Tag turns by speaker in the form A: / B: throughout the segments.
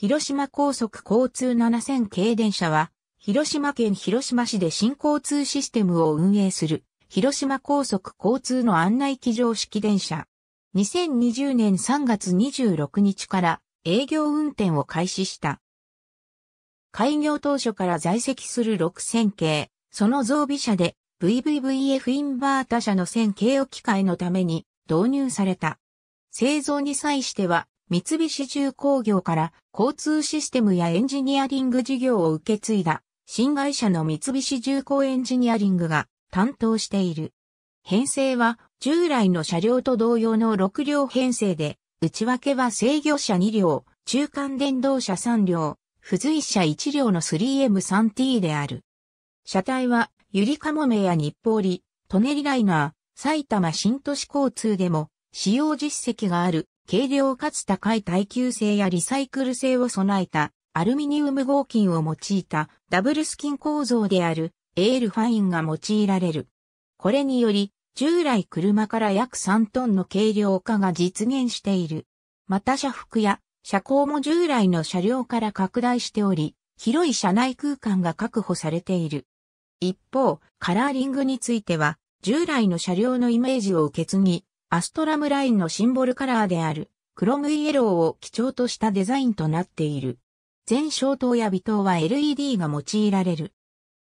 A: 広島高速交通7000系電車は、広島県広島市で新交通システムを運営する、広島高速交通の案内機常式電車。2020年3月26日から営業運転を開始した。開業当初から在籍する6000系、その増備車で VVVF インバータ車の1000系を機械のために導入された。製造に際しては三菱重工業から交通システムやエンジニアリング事業を受け継いだ新会社の三菱重工エンジニアリングが担当している。編成は従来の車両と同様の6両編成で、内訳は制御車2両、中間電動車3両、付随車1両の 3M3T である。車体はゆりかもめや日暮里、ネリライナー、埼玉新都市交通でも使用実績がある軽量かつ高い耐久性やリサイクル性を備えたアルミニウム合金を用いたダブルスキン構造であるエールファインが用いられる。これにより、従来車から約3トンの軽量化が実現している。また車幅や車高も従来の車両から拡大しており、広い車内空間が確保されている。一方、カラーリングについては、従来の車両のイメージを受け継ぎ、アストラムラインのシンボルカラーである、クロムイエローを基調としたデザインとなっている。全消灯や微灯は LED が用いられる。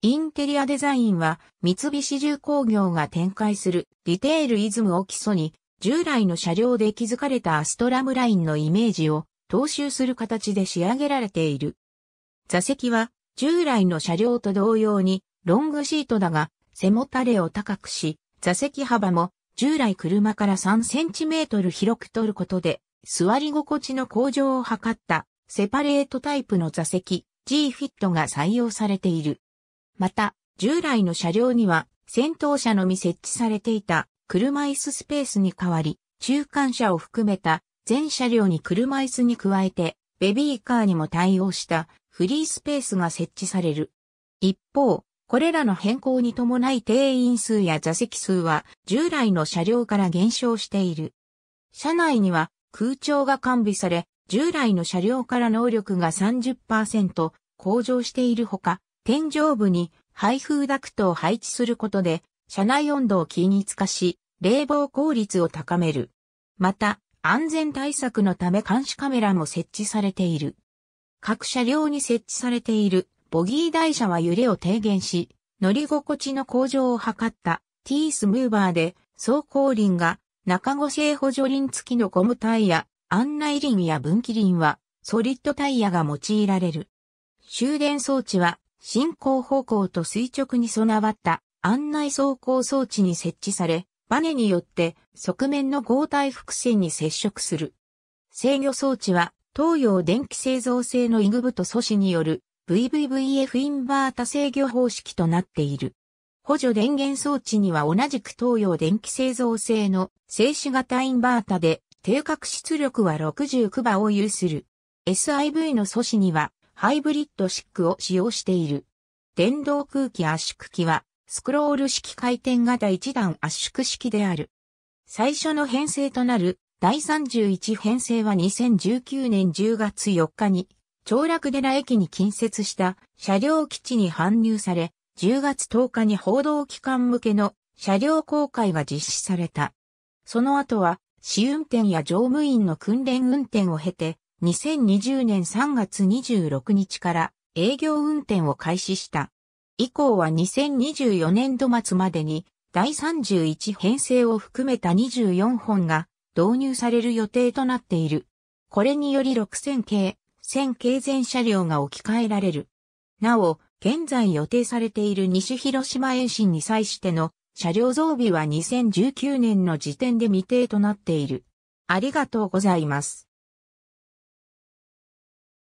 A: インテリアデザインは三菱重工業が展開するディテールイズムを基礎に従来の車両で築かれたアストラムラインのイメージを踏襲する形で仕上げられている。座席は従来の車両と同様にロングシートだが背もたれを高くし座席幅も従来車から3センチメートル広く取ることで、座り心地の向上を図ったセパレートタイプの座席 G フィットが採用されている。また、従来の車両には先頭車のみ設置されていた車椅子スペースに代わり、中間車を含めた全車両に車椅子に加えてベビーカーにも対応したフリースペースが設置される。一方、これらの変更に伴い定員数や座席数は従来の車両から減少している。車内には空調が完備され、従来の車両から能力が30%向上しているほか、天井部に排風ダクトを配置することで、車内温度を均一化し、冷房効率を高める。また、安全対策のため監視カメラも設置されている。各車両に設置されているボギー台車は揺れを低減し、乗り心地の向上を図った T スムーバーで、走行輪が中越製補助輪付きのゴムタイヤ、案内輪や分岐輪はソリッドタイヤが用いられる。終電装置は進行方向と垂直に備わった案内走行装置に設置され、バネによって側面の合体伏線に接触する。制御装置は東洋電気製造製のイグブと素子による VVVF インバータ制御方式となっている。補助電源装置には同じく東洋電気製造製の静止型インバータで定格出力は69馬を有する。SIV の素子にはハイブリッドシックを使用している。電動空気圧縮機はスクロール式回転型一段圧縮式である。最初の編成となる第31編成は2019年10月4日に長楽寺駅に近接した車両基地に搬入され、10月10日に報道機関向けの車両公開が実施された。その後は、試運転や乗務員の訓練運転を経て、2020年3月26日から営業運転を開始した。以降は2024年度末までに第31編成を含めた24本が導入される予定となっている。これにより6000系、線経前車両が置き換えられる。なお、現在予定されている西広島延伸に際しての車両増備は2019年の時点で未定となっている。ありがとうございます。